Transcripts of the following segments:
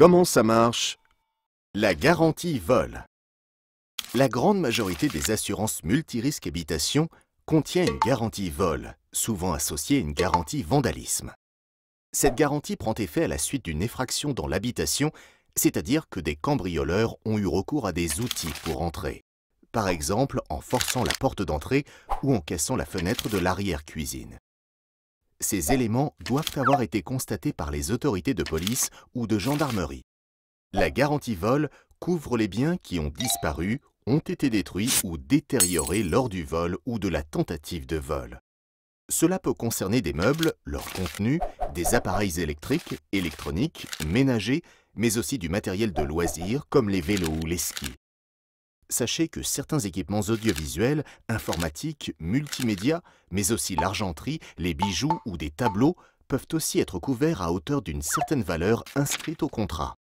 Comment ça marche La garantie vol. La grande majorité des assurances multirisques habitation contient une garantie vol, souvent associée à une garantie vandalisme. Cette garantie prend effet à la suite d'une effraction dans l'habitation, c'est-à-dire que des cambrioleurs ont eu recours à des outils pour entrer, par exemple en forçant la porte d'entrée ou en cassant la fenêtre de l'arrière-cuisine. Ces éléments doivent avoir été constatés par les autorités de police ou de gendarmerie. La garantie vol couvre les biens qui ont disparu, ont été détruits ou détériorés lors du vol ou de la tentative de vol. Cela peut concerner des meubles, leur contenu, des appareils électriques, électroniques, ménagers, mais aussi du matériel de loisirs comme les vélos ou les skis sachez que certains équipements audiovisuels, informatiques, multimédia, mais aussi l'argenterie, les bijoux ou des tableaux peuvent aussi être couverts à hauteur d'une certaine valeur inscrite au contrat.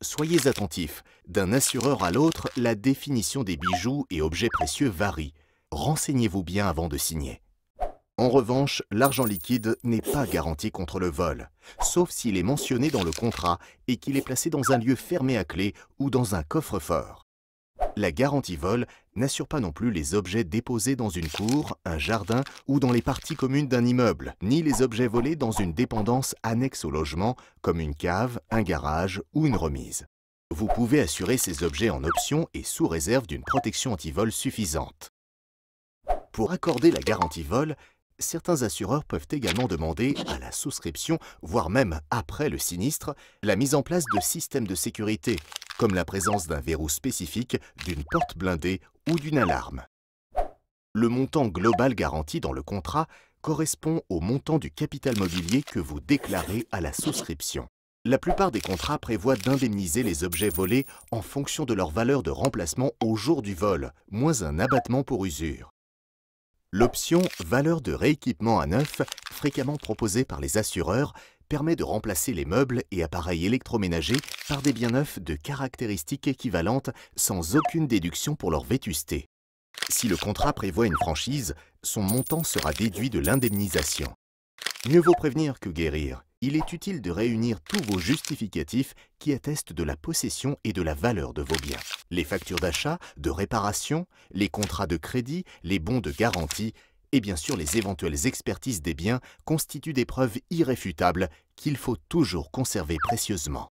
Soyez attentifs, d'un assureur à l'autre, la définition des bijoux et objets précieux varie. Renseignez-vous bien avant de signer. En revanche, l'argent liquide n'est pas garanti contre le vol, sauf s'il est mentionné dans le contrat et qu'il est placé dans un lieu fermé à clé ou dans un coffre-fort. La garantie vol n'assure pas non plus les objets déposés dans une cour, un jardin ou dans les parties communes d'un immeuble, ni les objets volés dans une dépendance annexe au logement, comme une cave, un garage ou une remise. Vous pouvez assurer ces objets en option et sous réserve d'une protection anti-vol suffisante. Pour accorder la garantie vol, certains assureurs peuvent également demander, à la souscription, voire même après le sinistre, la mise en place de systèmes de sécurité comme la présence d'un verrou spécifique, d'une porte blindée ou d'une alarme. Le montant global garanti dans le contrat correspond au montant du capital mobilier que vous déclarez à la souscription. La plupart des contrats prévoient d'indemniser les objets volés en fonction de leur valeur de remplacement au jour du vol, moins un abattement pour usure. L'option « Valeur de rééquipement à neuf », fréquemment proposée par les assureurs, permet de remplacer les meubles et appareils électroménagers par des biens neufs de caractéristiques équivalentes sans aucune déduction pour leur vétusté. Si le contrat prévoit une franchise, son montant sera déduit de l'indemnisation. Mieux vaut prévenir que guérir. Il est utile de réunir tous vos justificatifs qui attestent de la possession et de la valeur de vos biens. Les factures d'achat, de réparation, les contrats de crédit, les bons de garantie, et bien sûr les éventuelles expertises des biens constituent des preuves irréfutables qu'il faut toujours conserver précieusement.